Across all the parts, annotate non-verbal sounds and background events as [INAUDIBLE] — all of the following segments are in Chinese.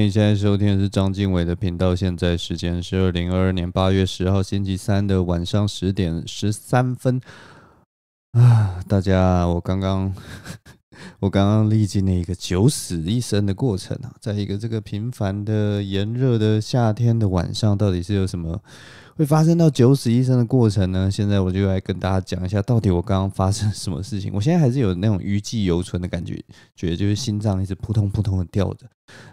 你现在收听的是张经纬的频道，现在时间是二零二二年八月十号星期三的晚上十点十三分啊！大家，我刚刚我刚刚历经了一个九死一生的过程啊，在一个这个平凡的炎热的夏天的晚上，到底是有什么？会发生到九死一生的过程呢？现在我就来跟大家讲一下，到底我刚刚发生什么事情。我现在还是有那种余悸犹存的感觉，觉得就是心脏一直扑通扑通的跳着，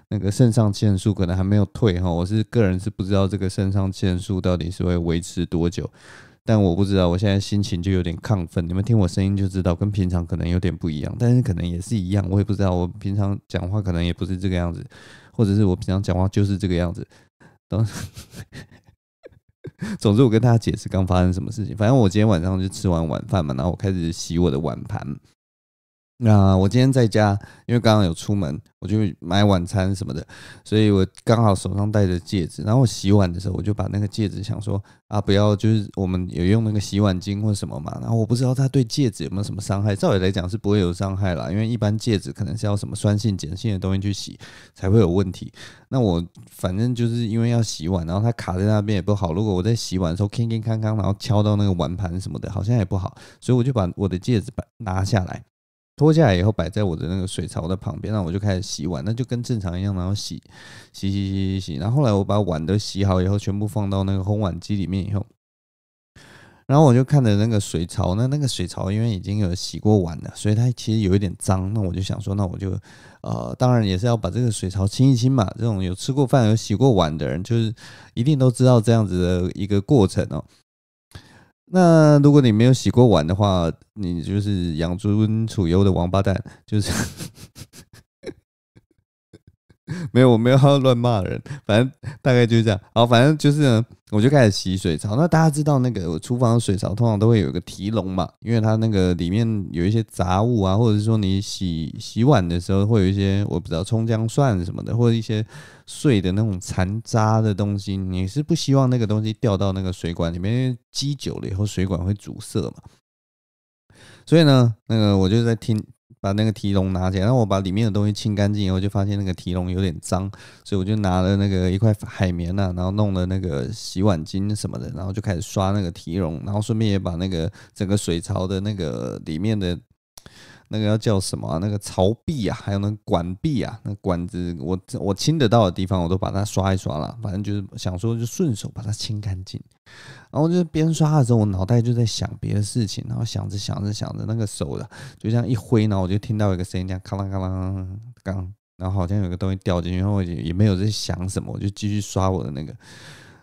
那个肾上腺素可能还没有退哈。我是个人是不知道这个肾上腺素到底是会维持多久，但我不知道我现在心情就有点亢奋，你们听我声音就知道，跟平常可能有点不一样，但是可能也是一样。我也不知道我平常讲话可能也不是这个样子，或者是我平常讲话就是这个样子。当。[LAUGHS] 总之，我跟大家解释刚发生什么事情。反正我今天晚上就吃完晚饭嘛，然后我开始洗我的碗盘。那我今天在家，因为刚刚有出门，我就买晚餐什么的，所以我刚好手上戴着戒指。然后我洗碗的时候，我就把那个戒指想说啊，不要就是我们有用那个洗碗巾或什么嘛。然后我不知道它对戒指有没有什么伤害。照理来讲是不会有伤害啦，因为一般戒指可能是要什么酸性、碱性的东西去洗才会有问题。那我反正就是因为要洗碗，然后它卡在那边也不好。如果我在洗碗的时候，健健康康，然后敲到那个碗盘什么的，好像也不好。所以我就把我的戒指把拿下来。脱下来以后，摆在我的那个水槽的旁边，那我就开始洗碗，那就跟正常一样，然后洗洗洗洗洗洗，然后后来我把碗都洗好以后，全部放到那个烘碗机里面以后，然后我就看着那个水槽，那那个水槽因为已经有洗过碗了，所以它其实有一点脏，那我就想说，那我就呃，当然也是要把这个水槽清一清嘛。这种有吃过饭、有洗过碗的人，就是一定都知道这样子的一个过程哦。那如果你没有洗过碗的话，你就是养尊处优的王八蛋，就是。没有，我没有乱骂人，反正大概就是这样。好，反正就是，我就开始洗水槽。那大家知道，那个我厨房水槽通常都会有一个提笼嘛，因为它那个里面有一些杂物啊，或者是说你洗洗碗的时候会有一些，我不知道葱姜蒜什么的，或者一些碎的那种残渣的东西，你是不希望那个东西掉到那个水管里面，积久了以后水管会阻塞嘛。所以呢，那个我就在听。把那个提笼拿起来，然后我把里面的东西清干净以后，就发现那个提笼有点脏，所以我就拿了那个一块海绵啊，然后弄了那个洗碗巾什么的，然后就开始刷那个提笼，然后顺便也把那个整个水槽的那个里面的那个要叫什么？那个槽壁啊，还有那管壁啊，那管子，我我清得到的地方，我都把它刷一刷了。反正就是想说，就顺手把它清干净。然后就是边刷的时候，我脑袋就在想别的事情，然后想着想着想着，那个手的就这样一挥，然后我就听到一个声音，这样咔啷咔啷刚，然后好像有个东西掉进去，然后我也也没有在想什么，我就继续刷我的那个。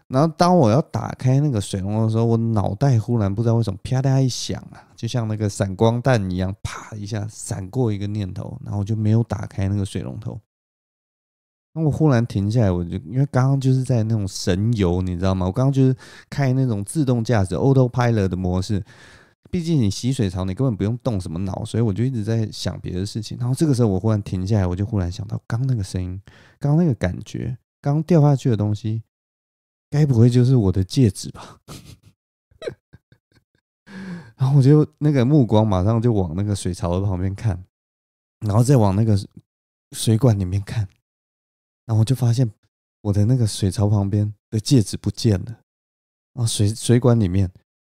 然后当我要打开那个水龙头的时候，我脑袋忽然不知道为什么啪嗒一响啊，就像那个闪光弹一样，啪一下闪过一个念头，然后就没有打开那个水龙头。那我忽然停下来，我就因为刚刚就是在那种神游，你知道吗？我刚刚就是开那种自动驾驶 （auto pilot） 的模式。毕竟你洗水槽，你根本不用动什么脑，所以我就一直在想别的事情。然后这个时候我忽然停下来，我就忽然想到，刚那个声音，刚那个感觉，刚掉下去的东西，该不会就是我的戒指吧？[LAUGHS] 然后我就那个目光马上就往那个水槽的旁边看，然后再往那个水管里面看。然后我就发现，我的那个水槽旁边的戒指不见了。啊，水水管里面，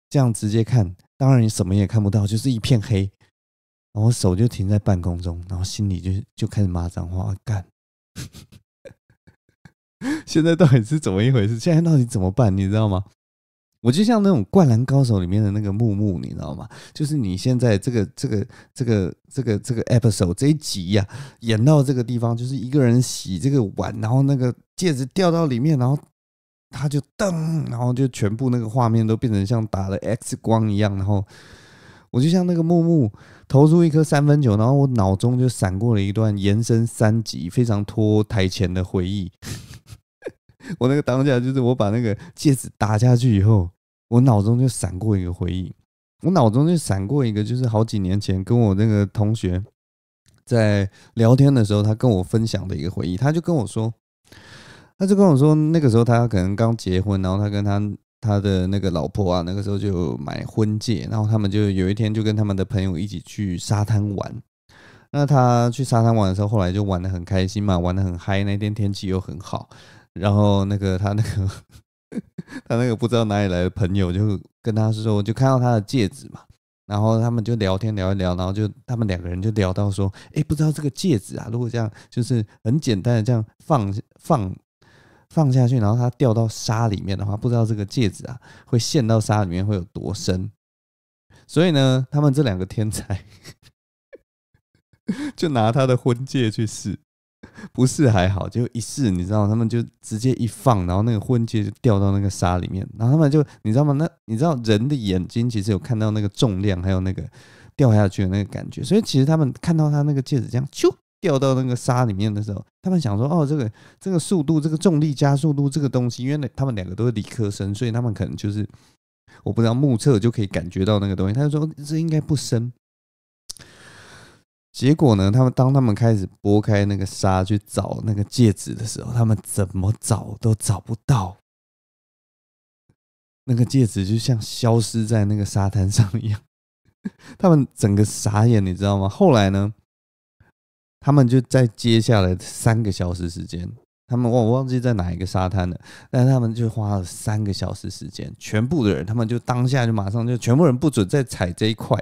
这样直接看，当然你什么也看不到，就是一片黑。然后手就停在半空中，然后心里就就开始骂脏话，干！[LAUGHS] 现在到底是怎么一回事？现在到底怎么办？你知道吗？我就像那种《灌篮高手》里面的那个木木，你知道吗？就是你现在这个、这个、这个、这个、这个 episode 这一集呀，演到这个地方，就是一个人洗这个碗，然后那个戒指掉到里面，然后他就噔，然后就全部那个画面都变成像打了 X 光一样。然后我就像那个木木投出一颗三分球，然后我脑中就闪过了一段延伸三集非常拖台前的回忆。我那个当下就是，我把那个戒指打下去以后，我脑中就闪过一个回忆，我脑中就闪过一个，就是好几年前跟我那个同学在聊天的时候，他跟我分享的一个回忆。他就跟我说，他就跟我说，那个时候他可能刚结婚，然后他跟他他的那个老婆啊，那个时候就买婚戒，然后他们就有一天就跟他们的朋友一起去沙滩玩。那他去沙滩玩的时候，后来就玩的很开心嘛，玩的很嗨，那天天气又很好。然后那个他那个 [LAUGHS] 他那个不知道哪里来的朋友就跟他说，我就看到他的戒指嘛，然后他们就聊天聊一聊，然后就他们两个人就聊到说，哎，不知道这个戒指啊，如果这样就是很简单的这样放放放下去，然后它掉到沙里面的话，不知道这个戒指啊会陷到沙里面会有多深。所以呢，他们这两个天才 [LAUGHS] 就拿他的婚戒去试。[LAUGHS] 不是还好，就一试，你知道，他们就直接一放，然后那个婚戒就掉到那个沙里面，然后他们就，你知道吗？那你知道人的眼睛其实有看到那个重量，还有那个掉下去的那个感觉，所以其实他们看到他那个戒指这样咻掉到那个沙里面的时候，他们想说，哦，这个这个速度，这个重力加速度这个东西，因为他们两个都是理科生，所以他们可能就是我不知道目测就可以感觉到那个东西，他就说这应该不深。结果呢？他们当他们开始拨开那个沙去找那个戒指的时候，他们怎么找都找不到那个戒指，就像消失在那个沙滩上一样。[LAUGHS] 他们整个傻眼，你知道吗？后来呢？他们就在接下来三个小时时间，他们我忘记在哪一个沙滩了，但他们就花了三个小时时间，全部的人，他们就当下就马上就全部人不准再踩这一块。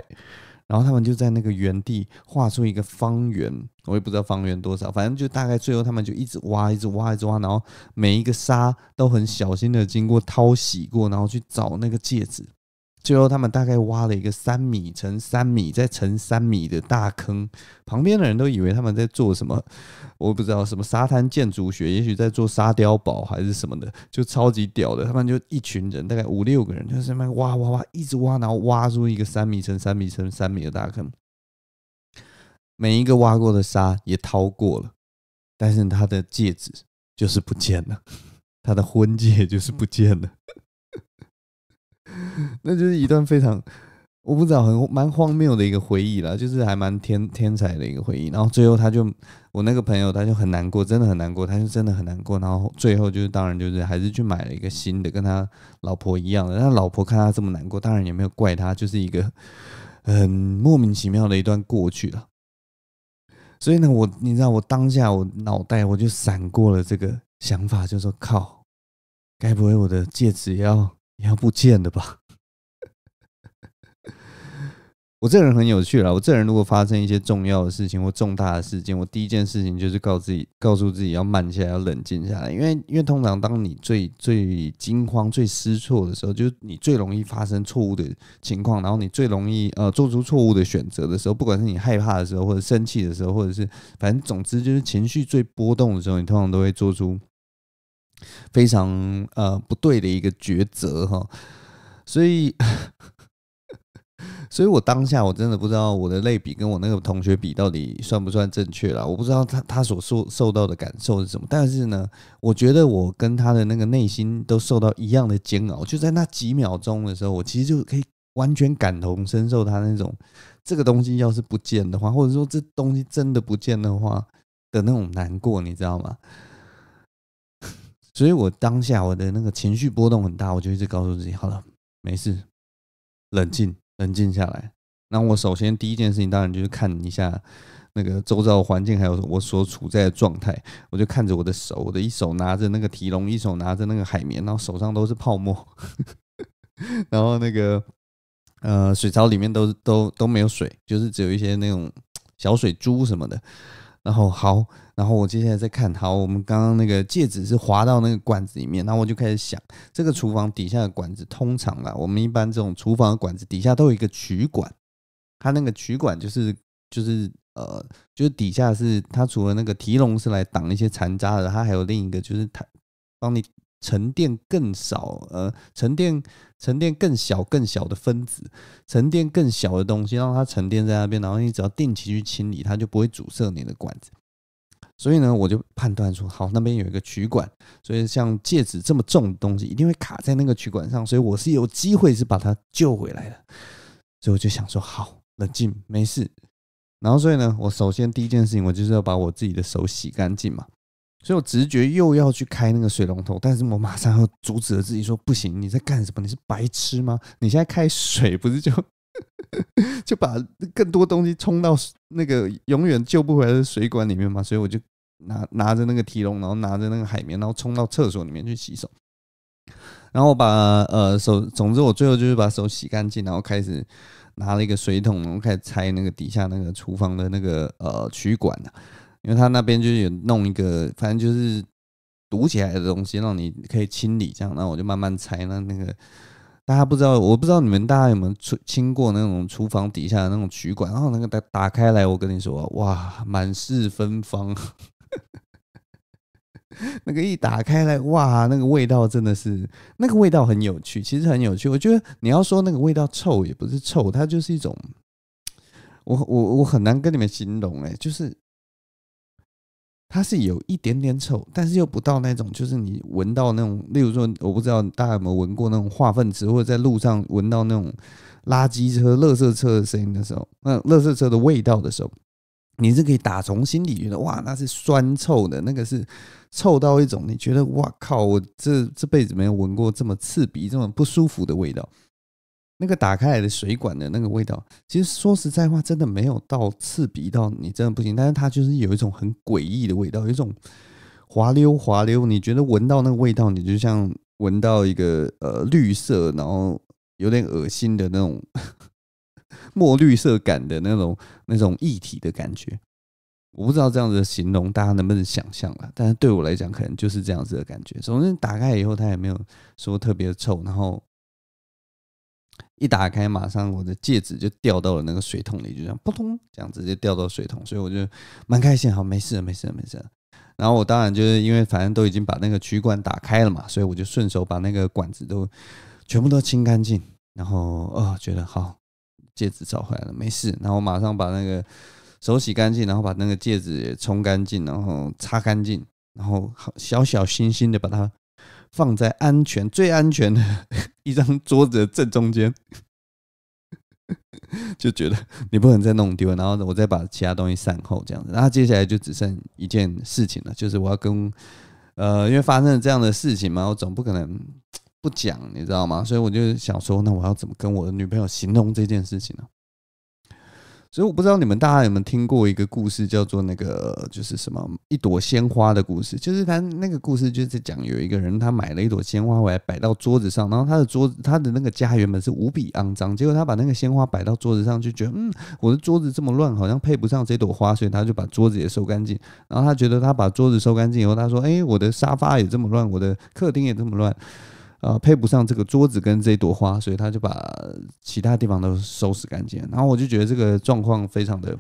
然后他们就在那个原地画出一个方圆，我也不知道方圆多少，反正就大概。最后他们就一直挖，一直挖，一直挖，然后每一个沙都很小心的经过淘洗过，然后去找那个戒指。最后，他们大概挖了一个三米乘三米再乘三米的大坑，旁边的人都以为他们在做什么，我不知道什么沙滩建筑学，也许在做沙雕堡还是什么的，就超级屌的。他们就一群人，大概五六个人，就在那边挖挖挖，一直挖，然后挖出一个三米乘三米乘三米的大坑。每一个挖过的沙也掏过了，但是他的戒指就是不见了，他的婚戒就是不见了。那就是一段非常，我不知道很蛮荒谬的一个回忆了，就是还蛮天天才的一个回忆。然后最后他就，我那个朋友他就很难过，真的很难过，他就真的很难过。然后最后就是，当然就是还是去买了一个新的，跟他老婆一样的。那老婆看他这么难过，当然也没有怪他，就是一个很莫名其妙的一段过去了。所以呢，我你知道，我当下我脑袋我就闪过了这个想法，就说靠，该不会我的戒指要要不见了吧？我这个人很有趣了。我这人如果发生一些重要的事情或重大的事件，我第一件事情就是告自己，告诉自己要慢下来，要冷静下来。因为，因为通常当你最最惊慌、最失措的时候，就是你最容易发生错误的情况，然后你最容易呃做出错误的选择的时候。不管是你害怕的时候，或者生气的时候，或者是反正总之就是情绪最波动的时候，你通常都会做出非常呃不对的一个抉择哈。所以。所以，我当下我真的不知道我的类比跟我那个同学比到底算不算正确了。我不知道他他所受受到的感受是什么，但是呢，我觉得我跟他的那个内心都受到一样的煎熬。就在那几秒钟的时候，我其实就可以完全感同身受他那种这个东西要是不见的话，或者说这东西真的不见的话的那种难过，你知道吗？[LAUGHS] 所以我当下我的那个情绪波动很大，我就一直告诉自己：好了，没事，冷静。冷静下来，那我首先第一件事情当然就是看一下那个周遭的环境，还有我所处在的状态。我就看着我的手，我的一手拿着那个提笼，一手拿着那个海绵，然后手上都是泡沫，[LAUGHS] 然后那个呃水槽里面都都都没有水，就是只有一些那种小水珠什么的。然后好。然后我接下来再看好我们刚刚那个戒指是滑到那个管子里面，然后我就开始想，这个厨房底下的管子通常啦，我们一般这种厨房的管子底下都有一个取管，它那个取管就是就是呃就是底下是它除了那个提笼是来挡一些残渣的，它还有另一个就是它帮你沉淀更少呃沉淀沉淀更小更小的分子，沉淀更小的东西让它沉淀在那边，然后你只要定期去清理，它就不会阻塞你的管子。所以呢，我就判断说，好，那边有一个取管，所以像戒指这么重的东西，一定会卡在那个取管上，所以我是有机会是把它救回来的。所以我就想说，好，冷静，没事。然后，所以呢，我首先第一件事情，我就是要把我自己的手洗干净嘛。所以我直觉又要去开那个水龙头，但是我马上又阻止了自己，说不行，你在干什么？你是白痴吗？你现在开水不是就？[LAUGHS] 就把更多东西冲到那个永远救不回来的水管里面嘛，所以我就拿拿着那个提笼，然后拿着那个海绵，然后冲到厕所里面去洗手，然后把呃手，总之我最后就是把手洗干净，然后开始拿了一个水桶，然后开始拆那个底下那个厨房的那个呃取管啊，因为他那边就是有弄一个，反正就是堵起来的东西，让你可以清理这样，然后我就慢慢拆那那个。大家不知道，我不知道你们大家有没有出，听过那种厨房底下的那种取管，然后那个打打开来，我跟你说，哇，满是芬芳，[LAUGHS] 那个一打开来，哇，那个味道真的是，那个味道很有趣，其实很有趣。我觉得你要说那个味道臭，也不是臭，它就是一种，我我我很难跟你们形容，哎，就是。它是有一点点臭，但是又不到那种，就是你闻到那种，例如说，我不知道大家有没有闻过那种化粪池，或者在路上闻到那种垃圾车、垃圾车的声音的时候，那垃圾车的味道的时候，你是可以打从心里觉得哇，那是酸臭的，那个是臭到一种，你觉得哇靠，我这这辈子没有闻过这么刺鼻、这么不舒服的味道。那个打开来的水管的那个味道，其实说实在话，真的没有到刺鼻到你真的不行，但是它就是有一种很诡异的味道，有一种滑溜滑溜。你觉得闻到那个味道，你就像闻到一个呃绿色，然后有点恶心的那种 [LAUGHS] 墨绿色感的那种那种液体的感觉。我不知道这样子的形容大家能不能想象啊，但是对我来讲，可能就是这样子的感觉。总之打开以后，它也没有说特别臭，然后。一打开，马上我的戒指就掉到了那个水桶里，就这样扑通，这样直接掉到水桶，所以我就蛮开心，好，没事了，没事了，没事了。然后我当然就是因为反正都已经把那个取管打开了嘛，所以我就顺手把那个管子都全部都清干净。然后哦，觉得好，戒指找回来了，没事。然后马上把那个手洗干净，然后把那个戒指也冲干净，然后擦干净，然后好小小心心的把它。放在安全 [LAUGHS] 最安全的 [LAUGHS] 一张桌子的正中间，[LAUGHS] 就觉得你不能再弄丢了，然后我再把其他东西善后这样子。然后接下来就只剩一件事情了，就是我要跟呃，因为发生了这样的事情嘛，我总不可能 [TSK] 不讲，你知道吗？所以我就想说，那我要怎么跟我的女朋友形容这件事情呢？所以我不知道你们大家有没有听过一个故事，叫做那个就是什么一朵鲜花的故事。就是他那个故事就是讲有一个人，他买了一朵鲜花回来摆到桌子上，然后他的桌子他的那个家原本是无比肮脏，结果他把那个鲜花摆到桌子上，就觉得嗯我的桌子这么乱，好像配不上这朵花，所以他就把桌子也收干净。然后他觉得他把桌子收干净以后，他说哎我的沙发也这么乱，我的客厅也这么乱。呃，配不上这个桌子跟这朵花，所以他就把其他地方都收拾干净。然后我就觉得这个状况非常的。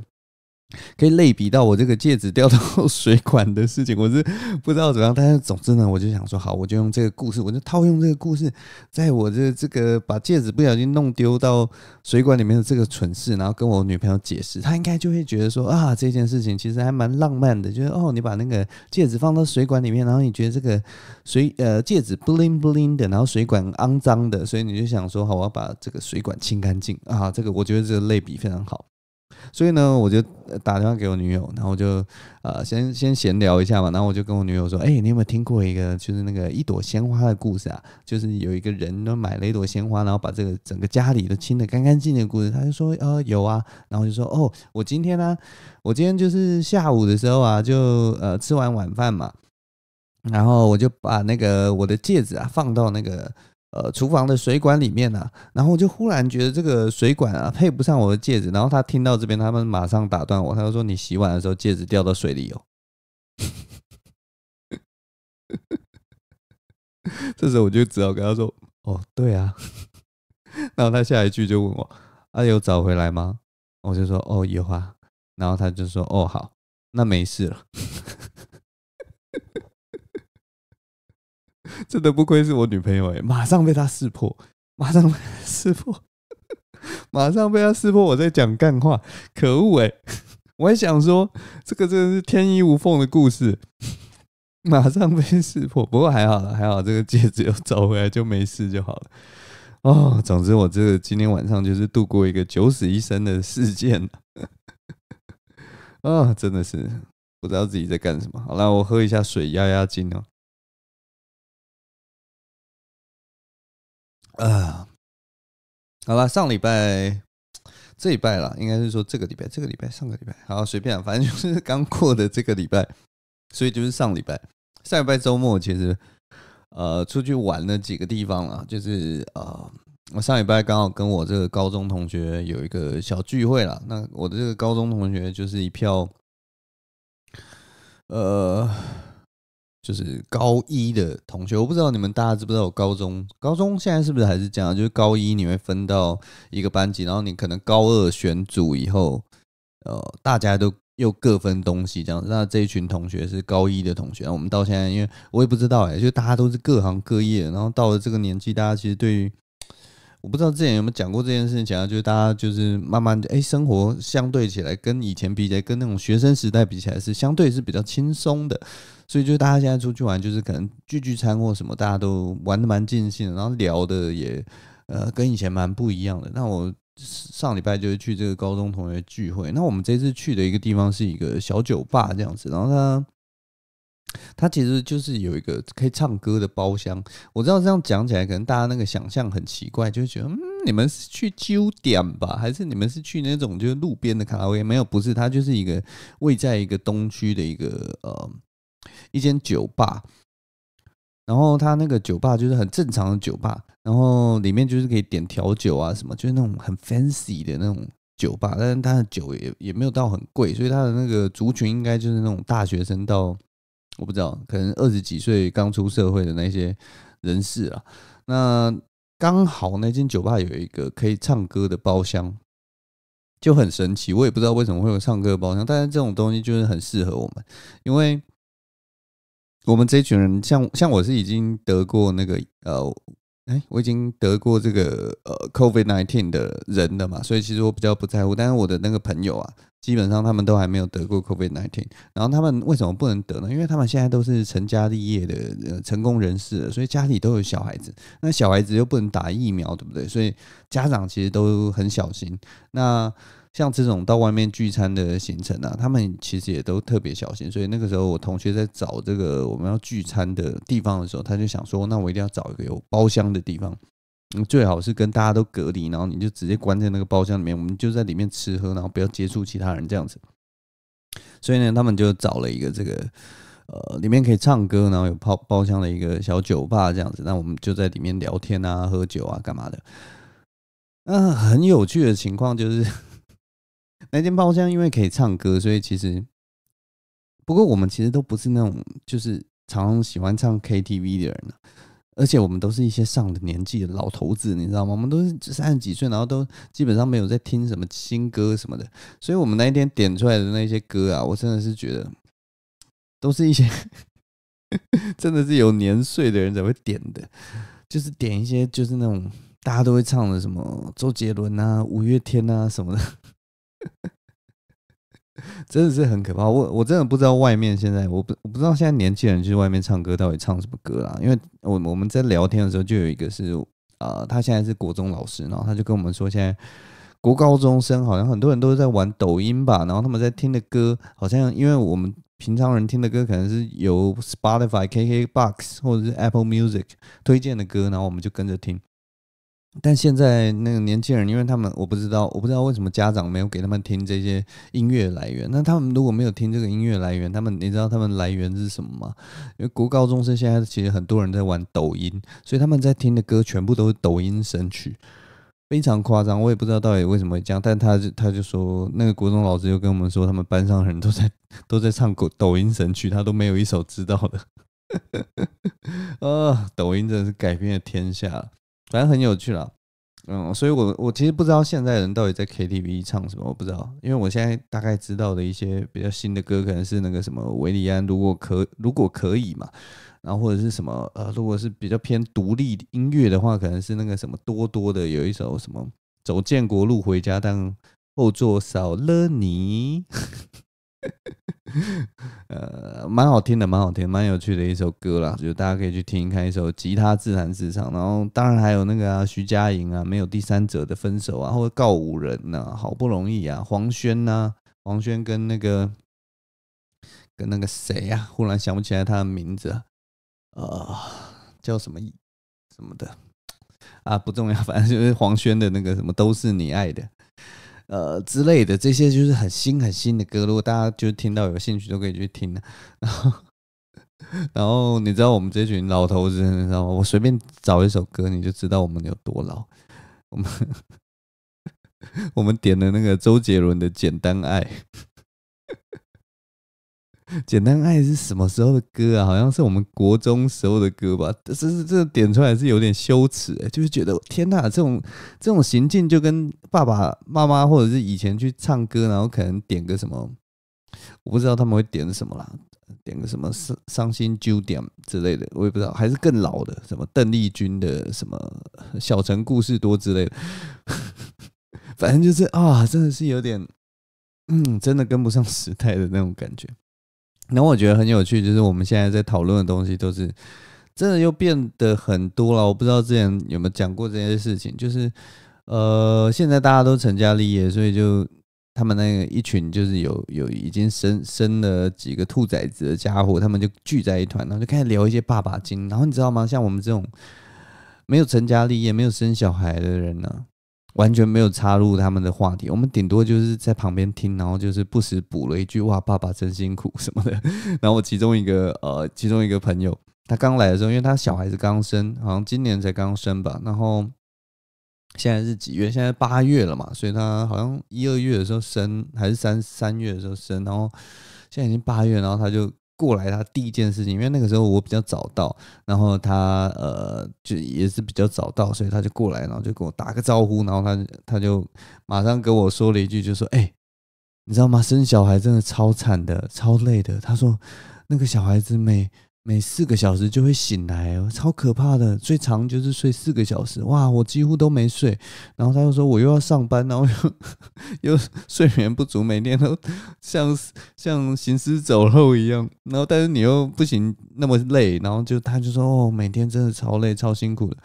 可以类比到我这个戒指掉到 [LAUGHS] 水管的事情，我是不知道怎样，但是总之呢，我就想说，好，我就用这个故事，我就套用这个故事，在我的这个把戒指不小心弄丢到水管里面的这个蠢事，然后跟我女朋友解释，她应该就会觉得说啊，这件事情其实还蛮浪漫的，就是哦，你把那个戒指放到水管里面，然后你觉得这个水呃戒指 bling bling 的，然后水管肮脏的，所以你就想说，好，我要把这个水管清干净啊，这个我觉得这个类比非常好。所以呢，我就打电话给我女友，然后就呃先先闲聊一下嘛，然后我就跟我女友说，哎，你有没有听过一个就是那个一朵鲜花的故事啊？就是有一个人呢买了一朵鲜花，然后把这个整个家里都清的干干净净的故事。她就说，呃，有啊。然后就说，哦，我今天呢，我今天就是下午的时候啊，就呃吃完晚饭嘛，然后我就把那个我的戒指啊放到那个。呃，厨房的水管里面呢，然后我就忽然觉得这个水管啊配不上我的戒指，然后他听到这边，他们马上打断我，他就说：“你洗碗的时候戒指掉到水里哦。”这时候我就只好跟他说：“哦，对啊。”然后他下一句就问我：“啊，有找回来吗？”我就说：“哦，有啊。”然后他就说：“哦，好，那没事了。”真的不愧是我女朋友哎！马上被她识破，马上被识破，[LAUGHS] 马上被她识破，我在讲干话，可恶哎！[LAUGHS] 我还想说，这个真的是天衣无缝的故事，马上被识破。不过还好，还好这个戒指又找回来，就没事就好了。哦，总之我这个今天晚上就是度过一个九死一生的事件啊，真的是不知道自己在干什么。好了，我喝一下水压压惊哦。啊，好了，上礼拜这一礼拜了，应该是说这个礼拜，这个礼拜上个礼拜，好随便，反正就是刚过的这个礼拜，[LAUGHS] 所以就是上礼拜，上礼拜周末其实，呃，出去玩了几个地方了，就是呃，我上礼拜刚好跟我这个高中同学有一个小聚会了，那我的这个高中同学就是一票，呃。就是高一的同学，我不知道你们大家知不知道，高中高中现在是不是还是这样？就是高一你会分到一个班级，然后你可能高二选组以后，呃，大家都又各分东西这样。那这一群同学是高一的同学，我们到现在，因为我也不知道哎，就大家都是各行各业，然后到了这个年纪，大家其实对于。我不知道之前有没有讲过这件事情啊，就是大家就是慢慢哎，生活相对起来跟以前比起来，跟那种学生时代比起来是相对是比较轻松的，所以就大家现在出去玩，就是可能聚聚餐或什么，大家都玩的蛮尽兴的，然后聊的也呃跟以前蛮不一样的。那我上礼拜就是去这个高中同学聚会，那我们这次去的一个地方是一个小酒吧这样子，然后他。它其实就是有一个可以唱歌的包厢。我知道这样讲起来，可能大家那个想象很奇怪，就觉得，嗯，你们是去揪点吧，还是你们是去那种就是路边的卡拉 OK？没有，不是，它就是一个位在一个东区的一个呃一间酒吧。然后他那个酒吧就是很正常的酒吧，然后里面就是可以点调酒啊什么，就是那种很 fancy 的那种酒吧。但是他的酒也也没有到很贵，所以他的那个族群应该就是那种大学生到。我不知道，可能二十几岁刚出社会的那些人士啊，那刚好那间酒吧有一个可以唱歌的包厢，就很神奇。我也不知道为什么会有唱歌的包厢，但是这种东西就是很适合我们，因为我们这群人，像像我是已经得过那个呃，哎，我已经得过这个呃 COVID nineteen 的人了嘛，所以其实我比较不在乎。但是我的那个朋友啊。基本上他们都还没有得过 COVID-19，然后他们为什么不能得呢？因为他们现在都是成家立业的呃成功人士了，所以家里都有小孩子，那小孩子又不能打疫苗，对不对？所以家长其实都很小心。那像这种到外面聚餐的行程呢，他们其实也都特别小心。所以那个时候我同学在找这个我们要聚餐的地方的时候，他就想说：那我一定要找一个有包厢的地方。最好是跟大家都隔离，然后你就直接关在那个包厢里面，我们就在里面吃喝，然后不要接触其他人这样子。所以呢，他们就找了一个这个呃，里面可以唱歌，然后有泡泡厢的一个小酒吧这样子。那我们就在里面聊天啊、喝酒啊、干嘛的。那很有趣的情况就是，[LAUGHS] 那间包厢因为可以唱歌，所以其实不过我们其实都不是那种就是常喜欢唱 KTV 的人了。而且我们都是一些上了年纪的老头子，你知道吗？我们都是三十几岁，然后都基本上没有在听什么新歌什么的。所以，我们那一天点出来的那些歌啊，我真的是觉得，都是一些 [LAUGHS] 真的是有年岁的人才会点的，就是点一些就是那种大家都会唱的，什么周杰伦啊、五月天啊什么的。[LAUGHS] 真的是很可怕，我我真的不知道外面现在我不我不知道现在年轻人去外面唱歌到底唱什么歌啊？因为我我们在聊天的时候就有一个是，呃，他现在是国中老师，然后他就跟我们说，现在国高中生好像很多人都是在玩抖音吧，然后他们在听的歌好像因为我们平常人听的歌可能是由 Spotify、KK Box 或者是 Apple Music 推荐的歌，然后我们就跟着听。但现在那个年轻人，因为他们我不知道，我不知道为什么家长没有给他们听这些音乐来源。那他们如果没有听这个音乐来源，他们你知道他们来源是什么吗？因为国高中生现在其实很多人在玩抖音，所以他们在听的歌全部都是抖音神曲，非常夸张。我也不知道到底为什么会这样，但他他就说那个国中老师就跟我们说，他们班上的人都在都在唱抖抖音神曲，他都没有一首知道的。[LAUGHS] 啊，抖音真的是改变了天下。反正很有趣了，嗯，所以我我其实不知道现在人到底在 KTV 唱什么，我不知道，因为我现在大概知道的一些比较新的歌，可能是那个什么维里安，如果可如果可以嘛，然后或者是什么呃，如果是比较偏独立音乐的话，可能是那个什么多多的有一首什么走建国路回家，但后座少了你。[LAUGHS] 呃，蛮好听的，蛮好听，蛮有趣的一首歌啦，就大家可以去听看一首吉他自弹自唱，然后当然还有那个啊，徐佳莹啊，没有第三者的分手啊，或者告五人呐，好不容易啊，黄轩呐，黄轩跟那个跟那个谁呀，忽然想不起来他的名字，呃，叫什么什么的啊，不重要，反正就是黄轩的那个什么都是你爱的。呃之类的这些就是很新很新的歌，如果大家就听到有兴趣都可以去听。[LAUGHS] 然后，然后你知道我们这群老头子，你知道吗？我随便找一首歌，你就知道我们有多老。我们 [LAUGHS] 我们点的那个周杰伦的《简单爱》。简单爱是什么时候的歌啊？好像是我们国中时候的歌吧。这是这点出来是有点羞耻，哎，就是觉得天哪，这种这种行径就跟爸爸妈妈或者是以前去唱歌，然后可能点个什么，我不知道他们会点什么啦，点个什么伤伤心纠点之类的，我也不知道，还是更老的，什么邓丽君的什么小城故事多之类的。[LAUGHS] 反正就是啊，真的是有点，嗯，真的跟不上时代的那种感觉。然后我觉得很有趣，就是我们现在在讨论的东西都是真的又变得很多了。我不知道之前有没有讲过这件事情，就是呃，现在大家都成家立业，所以就他们那个一群就是有有已经生生了几个兔崽子的家伙，他们就聚在一团，然后就开始聊一些爸爸经。然后你知道吗？像我们这种没有成家立业、没有生小孩的人呢？完全没有插入他们的话题，我们顶多就是在旁边听，然后就是不时补了一句“哇，爸爸真辛苦”什么的。[LAUGHS] 然后我其中一个呃，其中一个朋友，他刚来的时候，因为他小孩子刚生，好像今年才刚生吧，然后现在是几月？现在八月了嘛，所以他好像一二月的时候生，还是三三月的时候生，然后现在已经八月，然后他就。过来，他第一件事情，因为那个时候我比较早到，然后他呃就也是比较早到，所以他就过来，然后就跟我打个招呼，然后他他就马上跟我说了一句，就说：“哎，你知道吗？生小孩真的超惨的，超累的。”他说：“那个小孩子每每四个小时就会醒来，超可怕的。最长就是睡四个小时，哇！我几乎都没睡。然后他又说，我又要上班，然后又 [LAUGHS] 又睡眠不足，每天都像像行尸走肉一样。然后，但是你又不行那么累，然后就他就说，哦，每天真的超累，超辛苦的。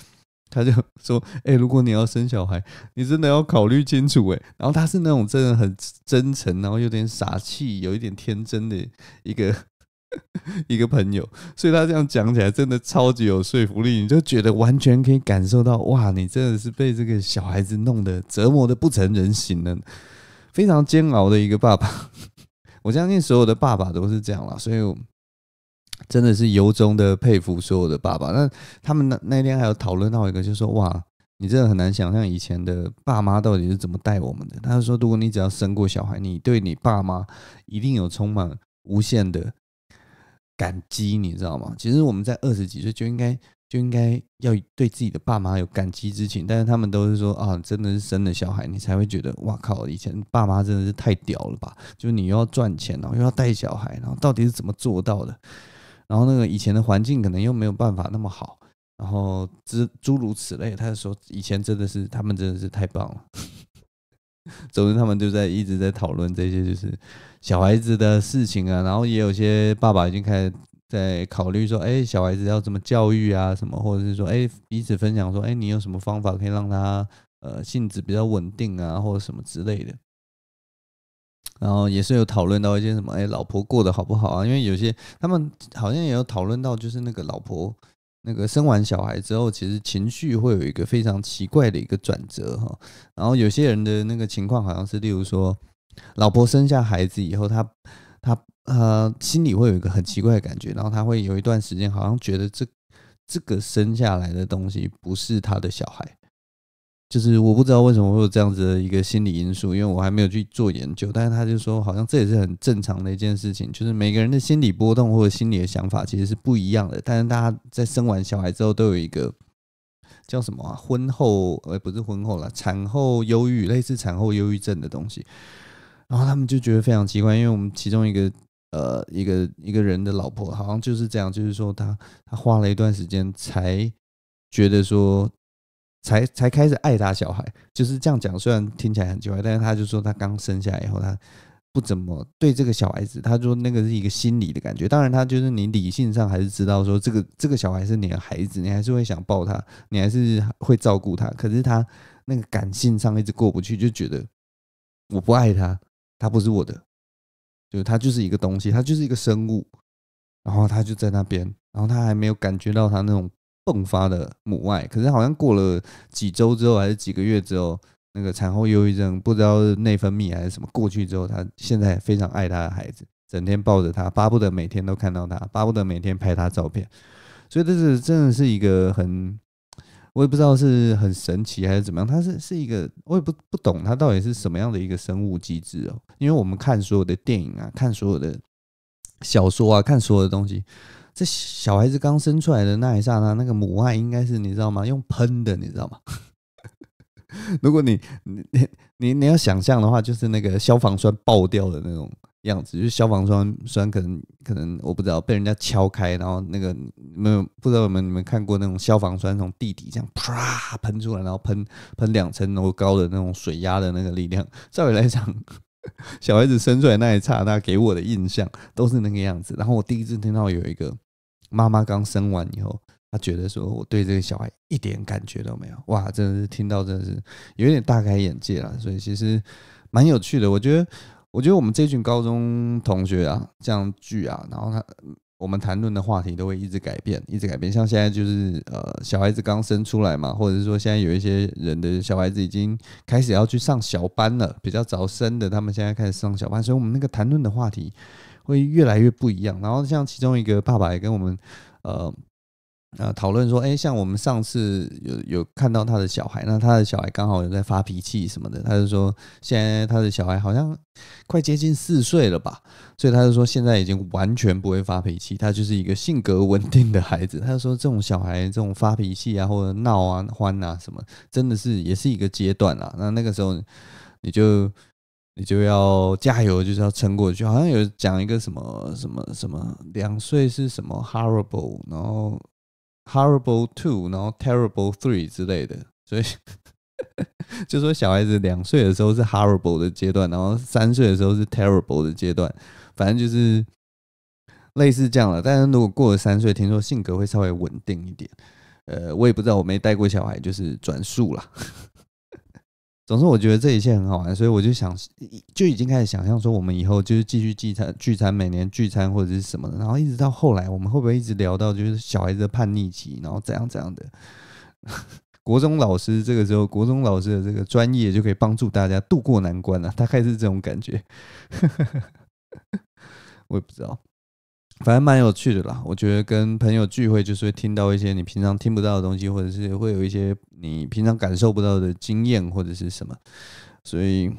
他就说，哎，如果你要生小孩，你真的要考虑清楚哎。然后他是那种真的很真诚，然后有点傻气，有一点天真的一个。[LAUGHS] 一个朋友，所以他这样讲起来真的超级有说服力，你就觉得完全可以感受到，哇，你真的是被这个小孩子弄得折磨的不成人形了，非常煎熬的一个爸爸。[LAUGHS] 我相信所有的爸爸都是这样了，所以我真的是由衷的佩服所有的爸爸。那他们那那天还有讨论到一个，就说哇，你真的很难想象以前的爸妈到底是怎么带我们的。他就说，如果你只要生过小孩，你对你爸妈一定有充满无限的。感激，你知道吗？其实我们在二十几岁就应该就应该要对自己的爸妈有感激之情，但是他们都是说啊，真的是生了小孩，你才会觉得哇靠，以前爸妈真的是太屌了吧？就是你又要赚钱，然后又要带小孩，然后到底是怎么做到的？然后那个以前的环境可能又没有办法那么好，然后诸诸如此类，他就说以前真的是他们真的是太棒了。总之，他们就在一直在讨论这些，就是小孩子的事情啊。然后也有些爸爸已经开始在考虑说，哎，小孩子要怎么教育啊，什么或者是说，哎，彼此分享说，哎，你有什么方法可以让他呃性子比较稳定啊，或者什么之类的。然后也是有讨论到一些什么，哎，老婆过得好不好啊？因为有些他们好像也有讨论到，就是那个老婆。那个生完小孩之后，其实情绪会有一个非常奇怪的一个转折哈。然后有些人的那个情况好像是，例如说，老婆生下孩子以后，他他他心里会有一个很奇怪的感觉，然后他会有一段时间好像觉得这这个生下来的东西不是他的小孩。就是我不知道为什么会有这样子的一个心理因素，因为我还没有去做研究。但是他就说，好像这也是很正常的一件事情，就是每个人的心理波动或者心理的想法其实是不一样的。但是大家在生完小孩之后，都有一个叫什么啊？婚后呃，不是婚后了，产后忧郁，类似产后忧郁症的东西。然后他们就觉得非常奇怪，因为我们其中一个呃一个一个人的老婆好像就是这样，就是说他他花了一段时间才觉得说。才才开始爱他小孩，就是这样讲。虽然听起来很奇怪，但是他就说他刚生下来以后，他不怎么对这个小孩子。他说那个是一个心理的感觉。当然，他就是你理性上还是知道说这个这个小孩是你的孩子，你还是会想抱他，你还是会照顾他。可是他那个感性上一直过不去，就觉得我不爱他，他不是我的，就他就是一个东西，他就是一个生物。然后他就在那边，然后他还没有感觉到他那种。迸发的母爱，可是好像过了几周之后，还是几个月之后，那个产后忧郁症，不知道内分泌还是什么，过去之后，他现在非常爱他的孩子，整天抱着他，巴不得每天都看到他，巴不得每天拍他照片。所以这是真的是一个很，我也不知道是很神奇还是怎么样，他是是一个，我也不不懂他到底是什么样的一个生物机制哦，因为我们看所有的电影啊，看所有的小说啊，看所有的东西。这小孩子刚生出来的那一刹那，那个母爱应该是你知道吗？用喷的，你知道吗？[LAUGHS] 如果你你你你要想象的话，就是那个消防栓爆掉的那种样子，就是消防栓栓可能可能我不知道被人家敲开，然后那个没有不知道有没有你们看过那种消防栓从地底这样啪喷出来，然后喷喷两层楼高的那种水压的那个力量，照理来讲。小孩子生出来那一刹那，给我的印象都是那个样子。然后我第一次听到有一个妈妈刚生完以后，她觉得说我对这个小孩一点感觉都没有。哇，真的是听到真的是有点大开眼界了。所以其实蛮有趣的。我觉得，我觉得我们这群高中同学啊，这样聚啊，然后他。我们谈论的话题都会一直改变，一直改变。像现在就是，呃，小孩子刚生出来嘛，或者是说现在有一些人的小孩子已经开始要去上小班了，比较早生的，他们现在开始上小班，所以我们那个谈论的话题会越来越不一样。然后像其中一个爸爸也跟我们，呃。呃，讨论说，哎，像我们上次有有看到他的小孩，那他的小孩刚好有在发脾气什么的，他就说，现在他的小孩好像快接近四岁了吧，所以他就说，现在已经完全不会发脾气，他就是一个性格稳定的孩子。他就说，这种小孩这种发脾气啊，或者闹啊、欢啊什么，真的是也是一个阶段啊。那那个时候，你就你就要加油，就是要撑过去。好像有讲一个什么什么什么，两岁是什么 horrible，然后。horrible two，然后 terrible three 之类的，所以就说小孩子两岁的时候是 horrible 的阶段，然后三岁的时候是 terrible 的阶段，反正就是类似这样了。但是如果过了三岁，听说性格会稍微稳定一点。呃，我也不知道，我没带过小孩，就是转述了。总之，我觉得这一切很好玩，所以我就想，就已经开始想象说，我们以后就是继续聚餐、聚餐，每年聚餐或者是什么的，然后一直到后来，我们会不会一直聊到就是小孩子的叛逆期，然后怎样怎样的？[LAUGHS] 国中老师这个时候，国中老师的这个专业就可以帮助大家度过难关了，大概是这种感觉，[LAUGHS] 我也不知道。反正蛮有趣的啦，我觉得跟朋友聚会就是会听到一些你平常听不到的东西，或者是会有一些你平常感受不到的经验，或者是什么，所以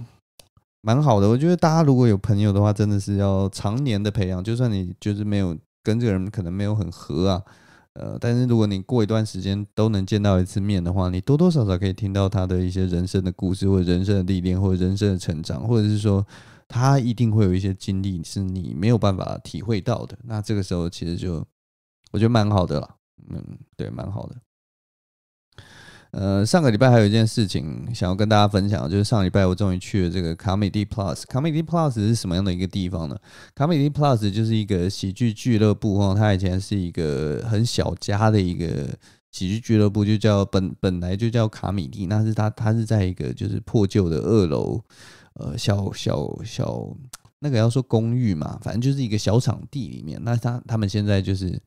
蛮好的。我觉得大家如果有朋友的话，真的是要常年的培养。就算你就是没有跟这个人可能没有很合啊，呃，但是如果你过一段时间都能见到一次面的话，你多多少少可以听到他的一些人生的故事，或者人生的历练，或者人生的成长，或者是说。他一定会有一些经历是你没有办法体会到的。那这个时候其实就我觉得蛮好的了，嗯，对，蛮好的。呃，上个礼拜还有一件事情想要跟大家分享，就是上礼拜我终于去了这个卡米蒂 Plus。卡米蒂 Plus 是什么样的一个地方呢？卡米蒂 Plus 就是一个喜剧俱乐部哦，它以前是一个很小家的一个喜剧俱乐部，就叫本本来就叫卡米蒂，那是它它是在一个就是破旧的二楼。呃，小小小那个要说公寓嘛，反正就是一个小场地里面。那他他们现在就是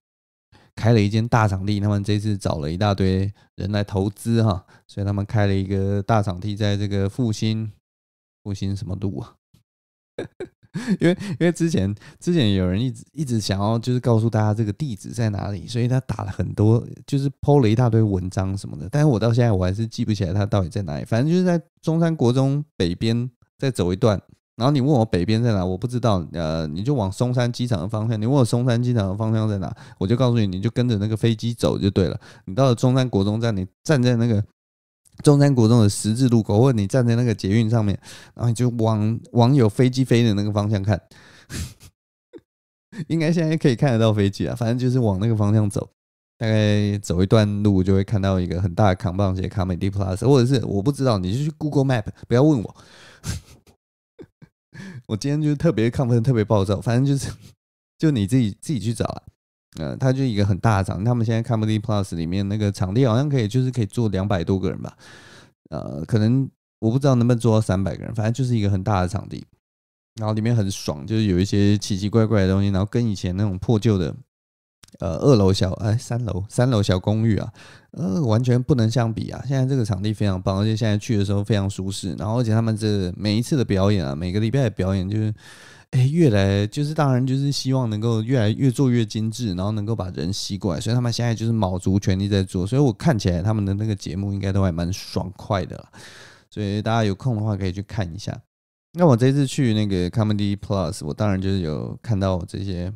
开了一间大场地，他们这次找了一大堆人来投资哈，所以他们开了一个大场地，在这个复兴复兴什么路啊？[LAUGHS] 因为因为之前之前有人一直一直想要就是告诉大家这个地址在哪里，所以他打了很多就是铺了一大堆文章什么的，但是我到现在我还是记不起来他到底在哪里。反正就是在中山国中北边。再走一段，然后你问我北边在哪，我不知道。呃，你就往松山机场的方向。你问我松山机场的方向在哪，我就告诉你，你就跟着那个飞机走就对了。你到了中山国中站，你站在那个中山国中的十字路口，或者你站在那个捷运上面，然后你就往往有飞机飞的那个方向看，[LAUGHS] 应该现在可以看得到飞机啊。反正就是往那个方向走，大概走一段路就会看到一个很大的 c o m 卡美迪 Plus，或者是我不知道，你就去 Google Map，不要问我。我今天就特别亢奋，特别暴躁，反正就是，就你自己自己去找啊。嗯，它就一个很大的场，他们现在 Comedy Plus 里面那个场地好像可以，就是可以坐两百多个人吧。呃，可能我不知道能不能坐到三百个人，反正就是一个很大的场地，然后里面很爽，就是有一些奇奇怪怪的东西，然后跟以前那种破旧的。呃，二楼小哎，三楼三楼小公寓啊，呃，完全不能相比啊！现在这个场地非常棒，而且现在去的时候非常舒适。然后，而且他们这每一次的表演啊，每个礼拜的表演就是，哎，越来就是当然就是希望能够越来越做越精致，然后能够把人吸过来。所以他们现在就是卯足全力在做，所以我看起来他们的那个节目应该都还蛮爽快的。所以大家有空的话可以去看一下。那我这次去那个 Comedy Plus，我当然就是有看到这些。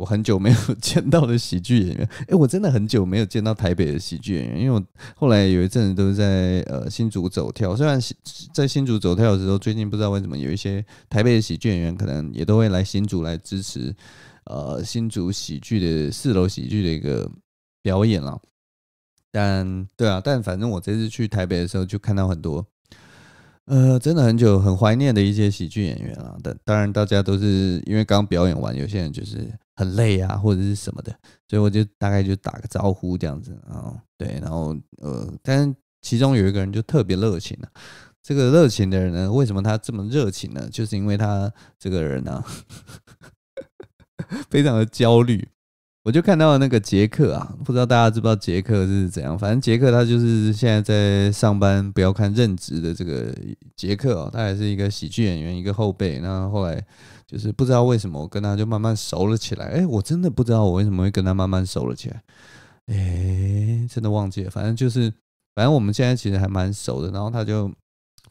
我很久没有见到的喜剧演员，哎，[LAUGHS] 我真的很久没有见到台北的喜剧演员，因为我后来有一阵子都是在呃新竹走跳。虽然在新竹走跳的时候，最近不知道为什么有一些台北的喜剧演员可能也都会来新竹来支持呃新竹喜剧的四楼喜剧的一个表演了。但对啊，但反正我这次去台北的时候就看到很多。呃，真的很久很怀念的一些喜剧演员啊，但当然大家都是因为刚表演完，有些人就是很累啊，或者是什么的，所以我就大概就打个招呼这样子啊，对，然后呃，但其中有一个人就特别热情啊。这个热情的人呢，为什么他这么热情呢？就是因为他这个人呢，[LAUGHS] 非常的焦虑。我就看到那个杰克啊，不知道大家知不知道杰克是怎样？反正杰克他就是现在在上班，不要看任职的这个杰克，哦，他也是一个喜剧演员，一个后辈。然后后来就是不知道为什么我跟他就慢慢熟了起来。哎，我真的不知道我为什么会跟他慢慢熟了起来。哎，真的忘记了。反正就是，反正我们现在其实还蛮熟的。然后他就。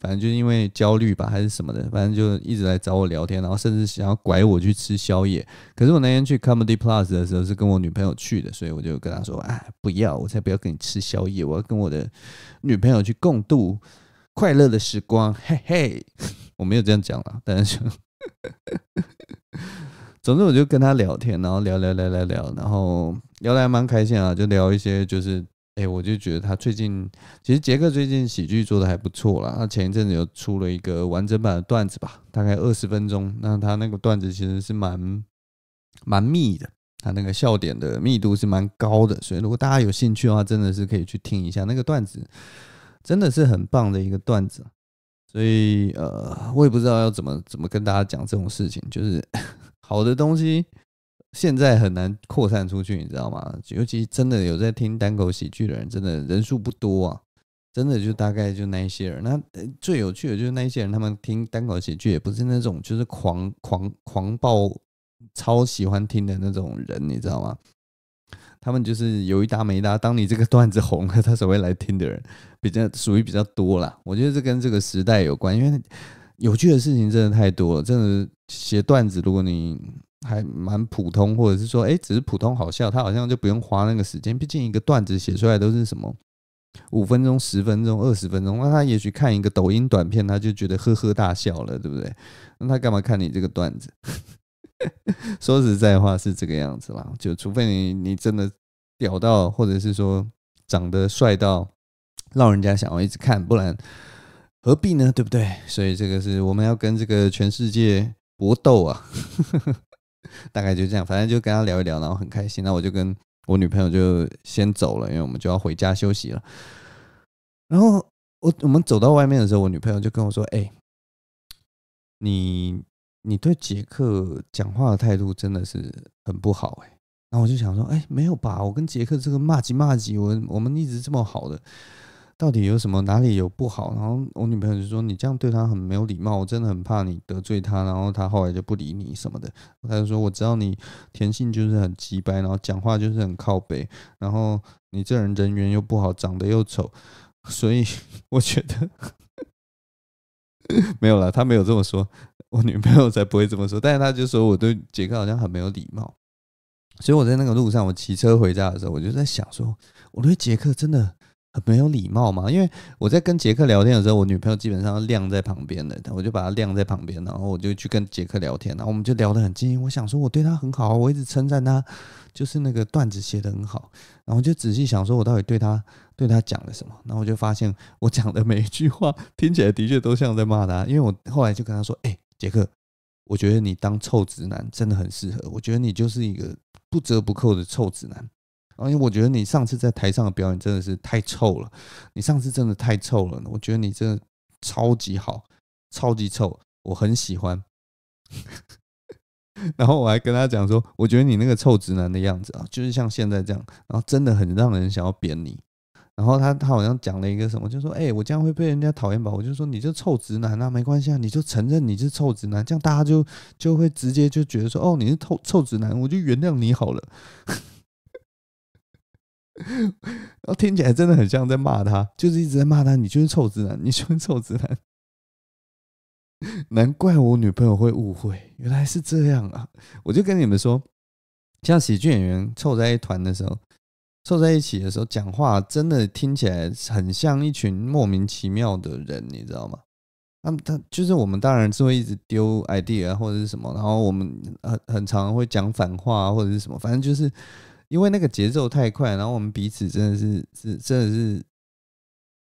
反正就是因为焦虑吧，还是什么的，反正就一直来找我聊天，然后甚至想要拐我去吃宵夜。可是我那天去 Comedy Plus 的时候是跟我女朋友去的，所以我就跟他说：“啊，不要，我才不要跟你吃宵夜，我要跟我的女朋友去共度快乐的时光。”嘿嘿，我没有这样讲啦，但是总之我就跟他聊天，然后聊聊聊聊聊，然后聊得还蛮开心啊，就聊一些就是。哎，我就觉得他最近，其实杰克最近喜剧做的还不错啦。他前一阵子又出了一个完整版的段子吧，大概二十分钟。那他那个段子其实是蛮蛮密的，他那个笑点的密度是蛮高的。所以如果大家有兴趣的话，真的是可以去听一下那个段子，真的是很棒的一个段子。所以呃，我也不知道要怎么怎么跟大家讲这种事情，就是 [LAUGHS] 好的东西。现在很难扩散出去，你知道吗？尤其真的有在听单口喜剧的人，真的人数不多啊，真的就大概就那一些人。那最有趣的，就是那一些人，他们听单口喜剧也不是那种就是狂狂狂暴、超喜欢听的那种人，你知道吗？他们就是有一搭没搭。当你这个段子红了，他才会来听的人，比较属于比较多啦。我觉得这跟这个时代有关，因为有趣的事情真的太多了。真的写段子，如果你。还蛮普通，或者是说，哎，只是普通好笑，他好像就不用花那个时间。毕竟一个段子写出来都是什么五分钟、十分钟、二十分钟，那他也许看一个抖音短片，他就觉得呵呵大笑了，对不对？那他干嘛看你这个段子？[LAUGHS] 说实在话是这个样子啦，就除非你你真的屌到，或者是说长得帅到，让人家想要一直看，不然何必呢？对不对？所以这个是我们要跟这个全世界搏斗啊！[LAUGHS] 大概就这样，反正就跟他聊一聊，然后很开心。那我就跟我女朋友就先走了，因为我们就要回家休息了。然后我我们走到外面的时候，我女朋友就跟我说：“哎，你你对杰克讲话的态度真的是很不好哎。”然后我就想说：“哎，没有吧，我跟杰克这个骂几骂几，我我们一直这么好的。”到底有什么？哪里有不好？然后我女朋友就说：“你这样对她很没有礼貌，我真的很怕你得罪她，然后她后来就不理你什么的。她就说：“我知道你天性就是很直白，然后讲话就是很靠北，然后你这人人缘又不好，长得又丑，[LAUGHS] 所以 [LAUGHS] 我觉得 [LAUGHS] 没有了。她没有这么说，我女朋友才不会这么说。但是她就说我对杰克好像很没有礼貌，所以我在那个路上，我骑车回家的时候，我就在想说，我对杰克真的。”很没有礼貌嘛。因为我在跟杰克聊天的时候，我女朋友基本上晾在旁边的，我就把她晾在旁边，然后我就去跟杰克聊天，然后我们就聊得很尽兴。我想说，我对她很好，我一直称赞她，就是那个段子写得很好。然后我就仔细想说，我到底对她、对她讲了什么？然后我就发现，我讲的每一句话听起来的确都像在骂她。因为我后来就跟她说：“哎，杰克，我觉得你当臭直男真的很适合，我觉得你就是一个不折不扣的臭直男。”因为我觉得你上次在台上的表演真的是太臭了，你上次真的太臭了。我觉得你真的超级好，超级臭，我很喜欢。[LAUGHS] 然后我还跟他讲说，我觉得你那个臭直男的样子啊，就是像现在这样，然后真的很让人想要扁你。然后他他好像讲了一个什么，就说：“哎，我这样会被人家讨厌吧？”我就说：“你就臭直男啊，没关系啊，你就承认你是臭直男，这样大家就就会直接就觉得说，哦，你是臭臭直男，我就原谅你好了。”然 [LAUGHS] 后听起来真的很像在骂他，就是一直在骂他。你就是臭直男，[LAUGHS] 你就是臭直男。难怪我女朋友会误会，原来是这样啊！我就跟你们说，像喜剧演员凑在一团的时候，凑在一起的时候，讲话真的听起来很像一群莫名其妙的人，你知道吗？他们，他就是我们，当然是会一直丢 idea 或者是什么，然后我们很很常会讲反话或者是什么，反正就是。因为那个节奏太快，然后我们彼此真的是是真的是，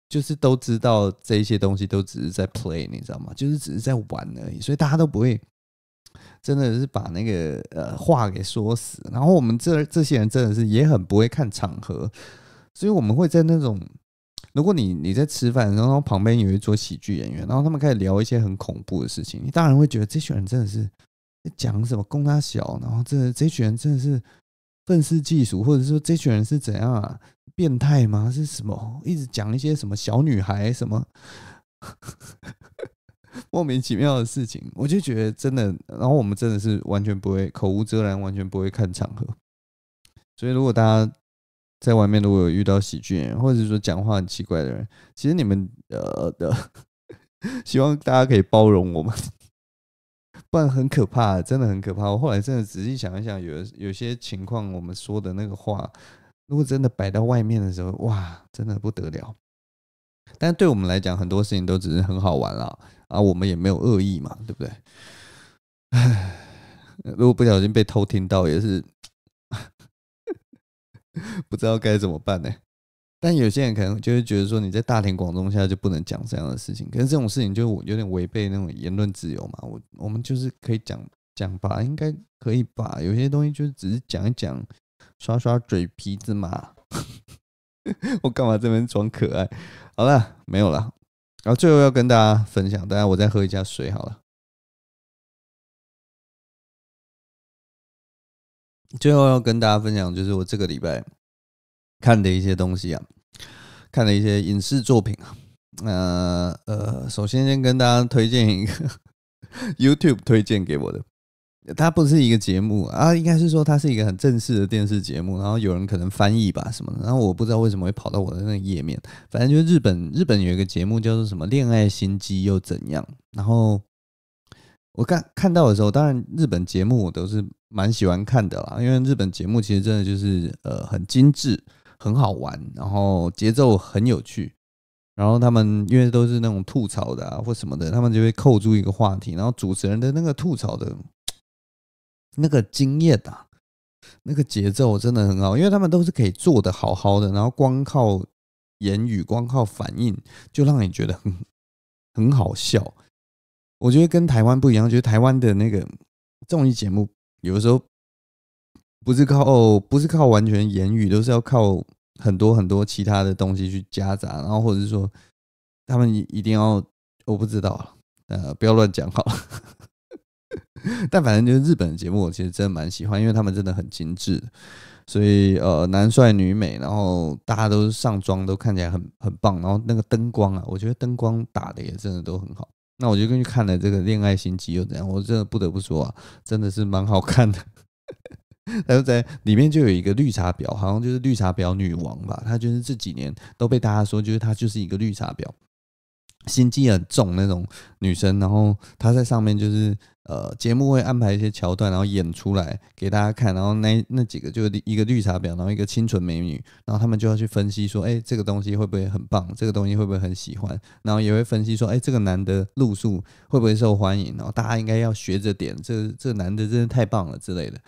就是都知道这些东西都只是在 play，你知道吗？就是只是在玩而已，所以大家都不会真的是把那个呃话给说死。然后我们这这些人真的是也很不会看场合，所以我们会在那种如果你你在吃饭，然后旁边有一桌喜剧演员，然后他们开始聊一些很恐怖的事情，你当然会觉得这群人真的是讲什么供他小，然后这这群人真的是。愤世嫉俗，或者说这群人是怎样啊？变态吗？是什么一直讲一些什么小女孩什么 [LAUGHS] 莫名其妙的事情？我就觉得真的，然后我们真的是完全不会口无遮拦，完全不会看场合。所以，如果大家在外面如果有遇到喜剧人，或者说讲话很奇怪的人，其实你们呃的，[LAUGHS] 希望大家可以包容我们。不然很可怕，真的很可怕。我后来真的仔细想一想，有有些情况，我们说的那个话，如果真的摆到外面的时候，哇，真的不得了。但对我们来讲，很多事情都只是很好玩啦，啊，我们也没有恶意嘛，对不对？唉，[SIGHS] 如果不小心被偷听到，也是 [LAUGHS] 不知道该怎么办呢。但有些人可能就会觉得说，你在大庭广众下就不能讲这样的事情，可是这种事情就有点违背那种言论自由嘛。我我们就是可以讲讲吧，应该可以吧。有些东西就是只是讲一讲，刷刷嘴皮子嘛。[LAUGHS] 我干嘛这边装可爱？好了，没有了。然后最后要跟大家分享，大家我再喝一下水好了。最后要跟大家分享，就是我这个礼拜。看的一些东西啊，看的一些影视作品啊。那呃，首先先跟大家推荐一个 [LAUGHS] YouTube 推荐给我的，它不是一个节目啊，应该是说它是一个很正式的电视节目。然后有人可能翻译吧什么的。然后我不知道为什么会跑到我的那个页面，反正就是日本日本有一个节目叫做什么《恋爱心机又怎样》。然后我看看到的时候，当然日本节目我都是蛮喜欢看的啦，因为日本节目其实真的就是呃很精致。很好玩，然后节奏很有趣，然后他们因为都是那种吐槽的啊或什么的，他们就会扣住一个话题，然后主持人的那个吐槽的 [TSK] 那个经验啊，那个节奏真的很好，因为他们都是可以做的好好的，然后光靠言语、光靠反应就让你觉得很很好笑。我觉得跟台湾不一样，觉得台湾的那个综艺节目有的时候。不是靠，不是靠完全言语，都是要靠很多很多其他的东西去夹杂，然后或者是说他们一定要，我不知道呃，不要乱讲好了。[LAUGHS] 但反正就是日本的节目，我其实真的蛮喜欢，因为他们真的很精致，所以呃，男帅女美，然后大家都是上妆，都看起来很很棒，然后那个灯光啊，我觉得灯光打的也真的都很好。那我就根据看了这个《恋爱心机》又怎样，我真的不得不说啊，真的是蛮好看的。他就在里面就有一个绿茶婊，好像就是绿茶婊女王吧。她就是这几年都被大家说，就是她就是一个绿茶婊，心机很重那种女生。然后她在上面就是呃，节目会安排一些桥段，然后演出来给大家看。然后那那几个就是一个绿茶婊，然后一个清纯美女，然后他们就要去分析说，哎，这个东西会不会很棒？这个东西会不会很喜欢？然后也会分析说，哎，这个男的露宿会不会受欢迎？然后大家应该要学着点，这这男的真是太棒了之类的。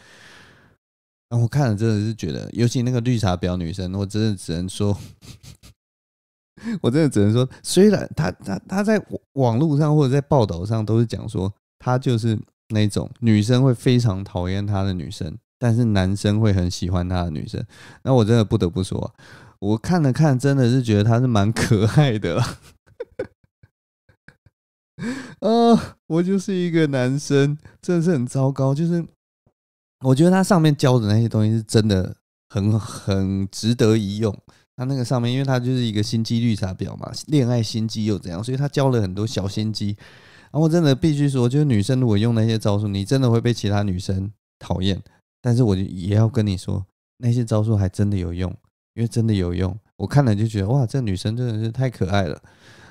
啊，我看了真的是觉得，尤其那个绿茶婊女生，我真的只能说，[LAUGHS] 我真的只能说，虽然她她她在网络上或者在报道上都是讲说，她就是那种女生会非常讨厌她的女生，但是男生会很喜欢她的女生。那我真的不得不说，我看了看，真的是觉得她是蛮可爱的啊，[LAUGHS] 我就是一个男生，真的是很糟糕，就是。我觉得他上面教的那些东西是真的很很值得一用。他那个上面，因为他就是一个心机绿茶婊嘛，恋爱心机又怎样？所以他教了很多小心机。然后我真的必须说，就是女生如果用那些招数，你真的会被其他女生讨厌。但是我就也要跟你说，那些招数还真的有用，因为真的有用。我看了就觉得哇，这个女生真的是太可爱了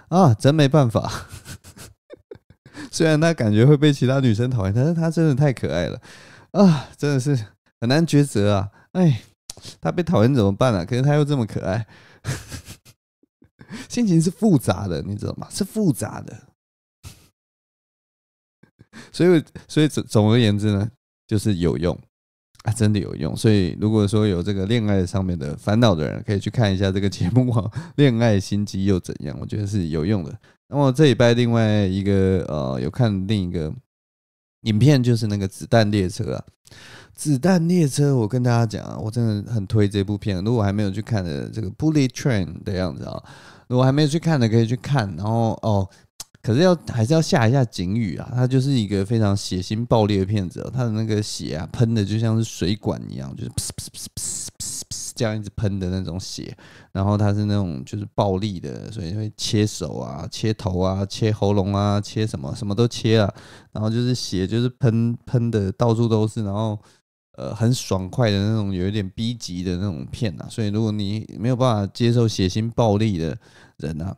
啊！真没办法，[LAUGHS] 虽然她感觉会被其他女生讨厌，但是她真的太可爱了。啊，真的是很难抉择啊！哎，他被讨厌怎么办啊？可是他又这么可爱，[LAUGHS] 心情是复杂的，你知道吗？是复杂的。[LAUGHS] 所以，所以总总而言之呢，就是有用啊，真的有用。所以，如果说有这个恋爱上面的烦恼的人，可以去看一下这个节目啊，[LAUGHS]《恋爱心机又怎样》，我觉得是有用的。那么这一拜另外一个呃，有看另一个。影片就是那个子弹列车啊，子弹列车，我跟大家讲啊，我真的很推这部片。如果还没有去看的，这个《Bullet Train》的样子啊，如果还没有去看的，可以去看。然后哦，可是要还是要下一下警语啊，它就是一个非常血腥暴力的片子，它的那个血啊，喷的就像是水管一样，就是。这样一直喷的那种血，然后它是那种就是暴力的，所以会切手啊、切头啊、切喉咙啊、切什么什么都切啊，然后就是血就是喷喷的到处都是，然后呃很爽快的那种，有一点逼急的那种片呐。所以如果你没有办法接受血腥暴力的人呐，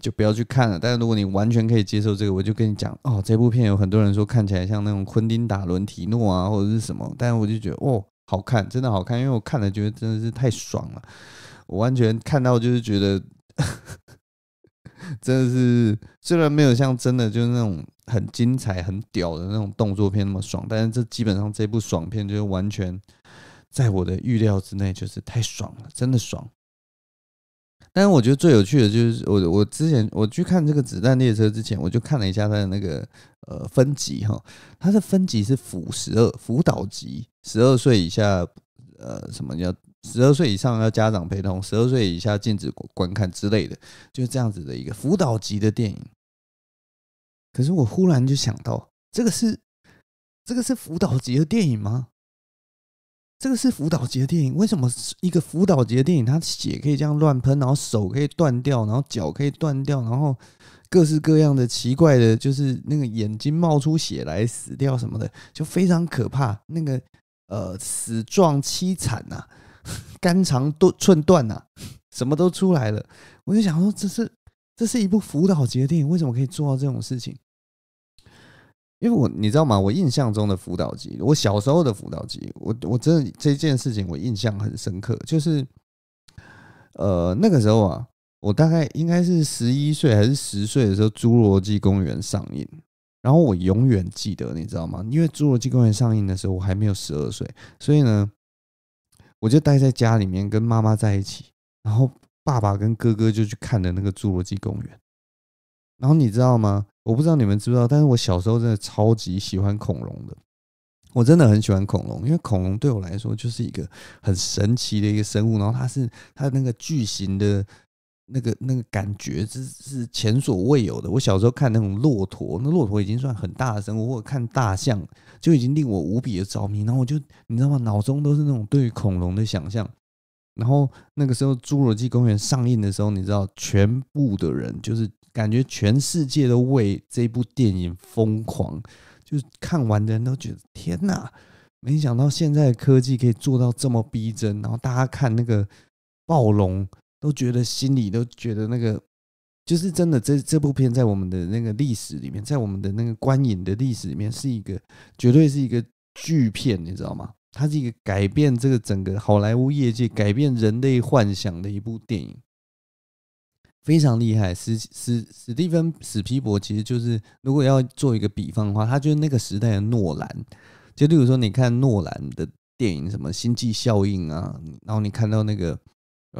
就不要去看了。但是如果你完全可以接受这个，我就跟你讲哦，这部片有很多人说看起来像那种昆汀·达伦提诺啊或者是什么，但是我就觉得哦。好看，真的好看，因为我看了觉得真的是太爽了。我完全看到就是觉得真的是，虽然没有像真的就是那种很精彩、很屌的那种动作片那么爽，但是这基本上这部爽片就是完全在我的预料之内，就是太爽了，真的爽。但是我觉得最有趣的，就是我我之前我去看这个子弹列车之前，我就看了一下它的那个呃分级哈，它的分级是辅十二福岛级。十二岁以下，呃，什么叫十二岁以上要家长陪同，十二岁以下禁止观看之类的，就是这样子的一个辅导级的电影。可是我忽然就想到，这个是这个是辅导级的电影吗？这个是辅导级的电影，为什么一个辅导级的电影，它血可以这样乱喷，然后手可以断掉，然后脚可以断掉，然后各式各样的奇怪的，就是那个眼睛冒出血来死掉什么的，就非常可怕。那个。呃，死状凄惨呐，肝肠断寸断呐，[LAUGHS] 什么都出来了。我就想说，这是这是一部辅导级的电影，为什么可以做到这种事情？因为我你知道吗？我印象中的辅导级，我小时候的辅导级，我我真的这件事情我印象很深刻。就是呃，那个时候啊，我大概应该是十一岁还是十岁的时候，《侏罗纪公园》上映。然后我永远记得，你知道吗？因为《侏罗纪公园》上映的时候，我还没有十二岁，所以呢，我就待在家里面跟妈妈在一起，然后爸爸跟哥哥就去看了那个《侏罗纪公园》。然后你知道吗？我不知道你们知不知道，但是我小时候真的超级喜欢恐龙的。我真的很喜欢恐龙，因为恐龙对我来说就是一个很神奇的一个生物。然后它是它那个巨型的。那个那个感觉，是是前所未有的。我小时候看那种骆驼，那骆驼已经算很大的生物，或者看大象，就已经令我无比的着迷。然后我就你知道吗？脑中都是那种对于恐龙的想象。然后那个时候《侏罗纪公园》上映的时候，你知道，全部的人就是感觉全世界都为这部电影疯狂，就是看完的人都觉得天哪，没想到现在的科技可以做到这么逼真。然后大家看那个暴龙。都觉得心里都觉得那个就是真的。这这部片在我们的那个历史里面，在我们的那个观影的历史里面，是一个绝对是一个巨片，你知道吗？它是一个改变这个整个好莱坞业界、改变人类幻想的一部电影，非常厉害。史史史蒂芬史皮伯其实就是，如果要做一个比方的话，他就是那个时代的诺兰。就例如说，你看诺兰的电影，什么《星际效应》啊，然后你看到那个。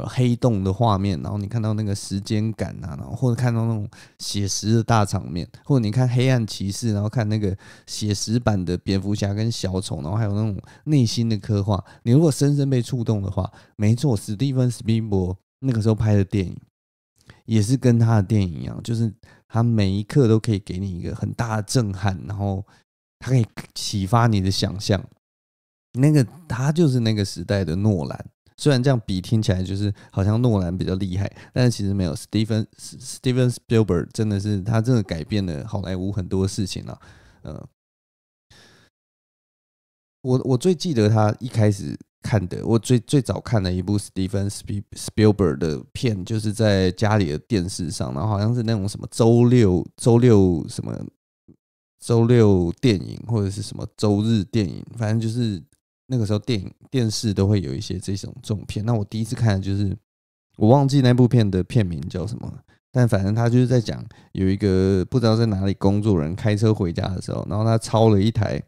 黑洞的画面，然后你看到那个时间感啊，然后或者看到那种写实的大场面，或者你看《黑暗骑士》，然后看那个写实版的蝙蝠侠跟小丑，然后还有那种内心的刻画。你如果深深被触动的话，没错，史蒂芬·斯宾伯那个时候拍的电影，也是跟他的电影一样，就是他每一刻都可以给你一个很大的震撼，然后他可以启发你的想象。那个他就是那个时代的诺兰。虽然这样比听起来就是好像诺兰比较厉害，但是其实没有，Steven 蒂芬 i 蒂芬 b e r g 真的是他真的改变了好莱坞很多事情了。嗯，我我最记得他一开始看的，我最最早看的一部 p 蒂芬 l b e r g 的片，就是在家里的电视上，然后好像是那种什么周六周六什么周六电影或者是什么周日电影，反正就是。那个时候，电影、电视都会有一些这种这种片。那我第一次看的就是，我忘记那部片的片名叫什么，但反正他就是在讲有一个不知道在哪里工作人开车回家的时候，然后他超了一台，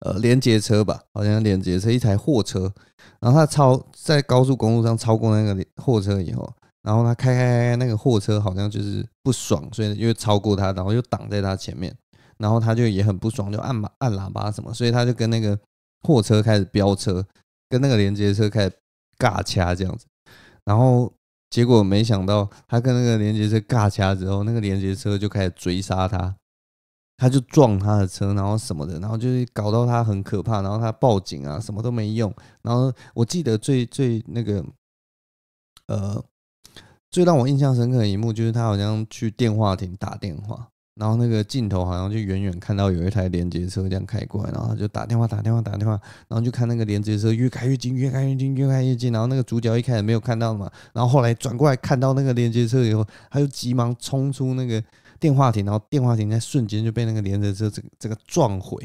呃，连接车吧，好像连接车，一台货车。然后他超在高速公路上超过那个货车以后，然后他开开开开，那个货车好像就是不爽，所以因为超过他，然后又挡在他前面，然后他就也很不爽，就按按喇叭什么，所以他就跟那个。货车开始飙车，跟那个连接车开始尬掐这样子，然后结果没想到他跟那个连接车尬掐之后，那个连接车就开始追杀他，他就撞他的车，然后什么的，然后就是搞到他很可怕，然后他报警啊，什么都没用。然后我记得最最那个，呃，最让我印象深刻一幕就是他好像去电话亭打电话。然后那个镜头好像就远远看到有一台连接车这样开过来，然后他就打电话打电话打电话，然后就看那个连接车越开越近，越开越近，越开越近。然后那个主角一开始没有看到嘛，然后后来转过来看到那个连接车以后，他就急忙冲出那个电话亭，然后电话亭在瞬间就被那个连接车这个这个撞毁，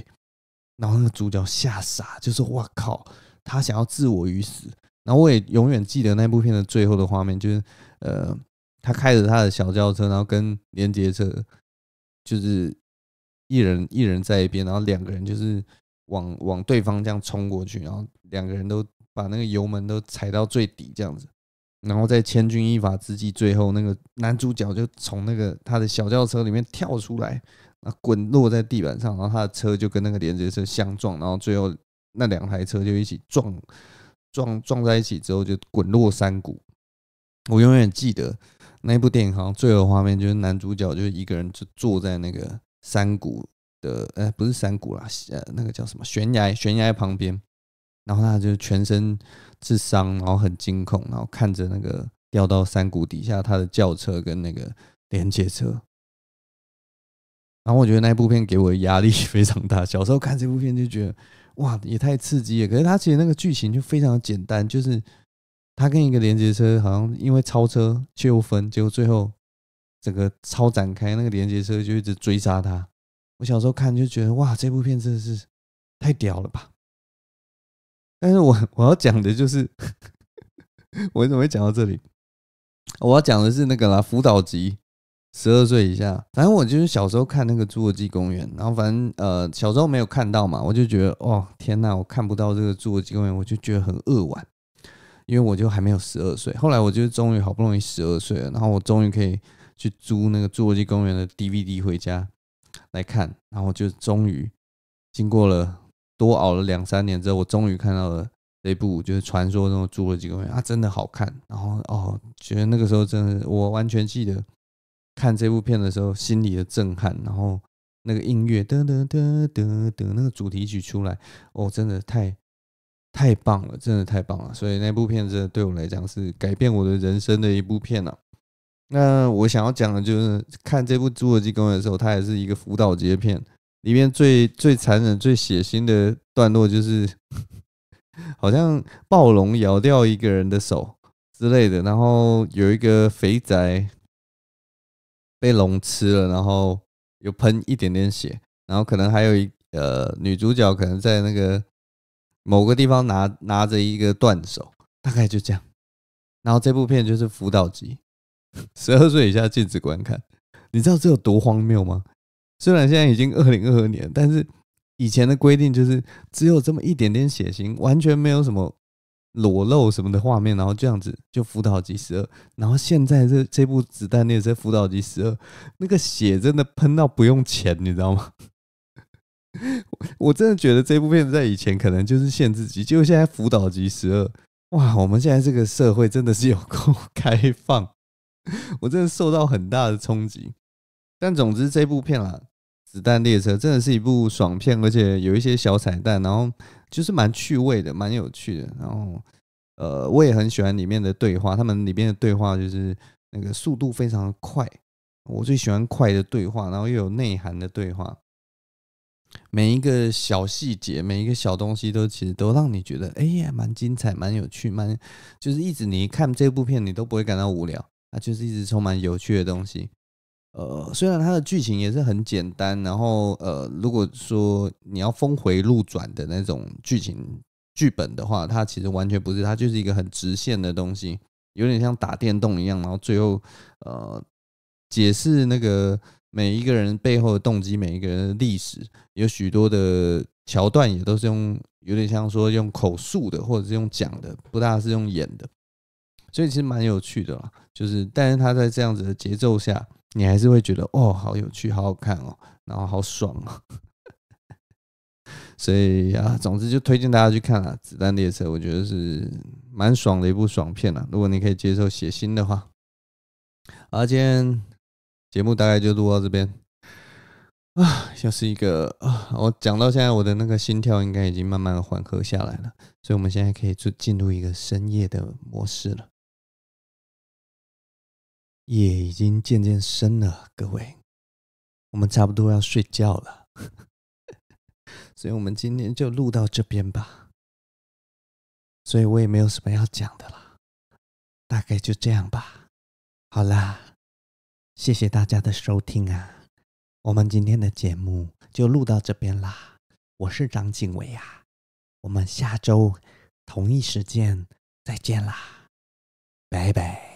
然后那个主角吓傻，就说：“哇靠，他想要置我于死。然后我也永远记得那部片的最后的画面，就是呃，他开着他的小轿车，然后跟连接车。就是一人一人在一边，然后两个人就是往往对方这样冲过去，然后两个人都把那个油门都踩到最底这样子，然后在千钧一发之际，最后那个男主角就从那个他的小轿车里面跳出来，啊，滚落在地板上，然后他的车就跟那个连接车相撞，然后最后那两台车就一起撞撞撞在一起之后，就滚落山谷。我永远记得。那部电影好像最后画面就是男主角就一个人就坐在那个山谷的，呃，不是山谷啦，呃，那个叫什么悬崖悬崖旁边，然后他就全身是伤，然后很惊恐，然后看着那个掉到山谷底下他的轿车跟那个连接车，然后我觉得那部片给我的压力 [LAUGHS] 非常大。小时候看这部片就觉得哇，也太刺激了。可是它其实那个剧情就非常简单，就是。他跟一个连接车好像因为超车纠纷，结果最后整个超展开，那个连接车就一直追杀他。我小时候看就觉得哇，这部片真的是太屌了吧！但是我我要讲的就是 [LAUGHS] 我怎么会讲到这里？我要讲的是那个啦，辅导级十二岁以下。反正我就是小时候看那个侏罗纪公园，然后反正呃小时候没有看到嘛，我就觉得哦天呐，我看不到这个侏罗纪公园，我就觉得很扼腕。因为我就还没有十二岁，后来我就终于好不容易十二岁了，然后我终于可以去租那个《侏罗纪公园》的 DVD 回家来看，然后就终于经过了多熬了两三年之后，我终于看到了这部就是传说中的《侏罗纪公园》，啊，真的好看！然后哦，觉得那个时候真的，我完全记得看这部片的时候心里的震撼，然后那个音乐噔噔噔噔噔，那个主题曲出来，哦，真的太。太棒了，真的太棒了！所以那部片真的对我来讲是改变我的人生的一部片了。那我想要讲的就是看这部《侏罗纪公园》的时候，它也是一个辅导的片。里面最最残忍、最血腥的段落就是，[LAUGHS] 好像暴龙咬掉一个人的手之类的。然后有一个肥宅被龙吃了，然后有喷一点点血，然后可能还有一呃女主角可能在那个。某个地方拿拿着一个断手，大概就这样。然后这部片就是辅导级，[LAUGHS] 十二岁以下禁止观看。你知道这有多荒谬吗？虽然现在已经二零二二年，但是以前的规定就是只有这么一点点血腥，完全没有什么裸露什么的画面，然后这样子就辅导级十二。然后现在这这部子弹列车辅导级十二，那个血真的喷到不用钱，你知道吗？[LAUGHS] 我真的觉得这部片在以前可能就是限制级，结果现在辅导级十二，哇！我们现在这个社会真的是有够 [LAUGHS] 开放，我真的受到很大的冲击。但总之这部片啦，《子弹列车》真的是一部爽片，而且有一些小彩蛋，然后就是蛮趣味的，蛮有趣的。然后呃，我也很喜欢里面的对话，他们里面的对话就是那个速度非常快，我最喜欢快的对话，然后又有内涵的对话。每一个小细节，每一个小东西都其实都让你觉得，哎呀，蛮精彩，蛮有趣，蛮就是一直你看这部片，你都不会感到无聊，它就是一直充满有趣的东西。呃，虽然它的剧情也是很简单，然后呃，如果说你要峰回路转的那种剧情剧本的话，它其实完全不是，它就是一个很直线的东西，有点像打电动一样，然后最后呃，解释那个。每一个人背后的动机，每一个人的历史，有许多的桥段，也都是用有点像说用口述的，或者是用讲的，不大是用演的，所以其实蛮有趣的啦。就是，但是他在这样子的节奏下，你还是会觉得哦，好有趣，好好看哦，然后好爽啊。[LAUGHS] 所以啊，总之就推荐大家去看了《子弹列车》，我觉得是蛮爽的一部爽片了。如果你可以接受血腥的话，今天节目大概就录到这边啊，又是一个啊，我讲到现在，我的那个心跳应该已经慢慢的缓和下来了，所以我们现在可以就进入一个深夜的模式了。夜已经渐渐深了，各位，我们差不多要睡觉了，[LAUGHS] 所以我们今天就录到这边吧，所以我也没有什么要讲的了，大概就这样吧。好啦。谢谢大家的收听啊，我们今天的节目就录到这边啦。我是张景伟啊，我们下周同一时间再见啦，拜拜。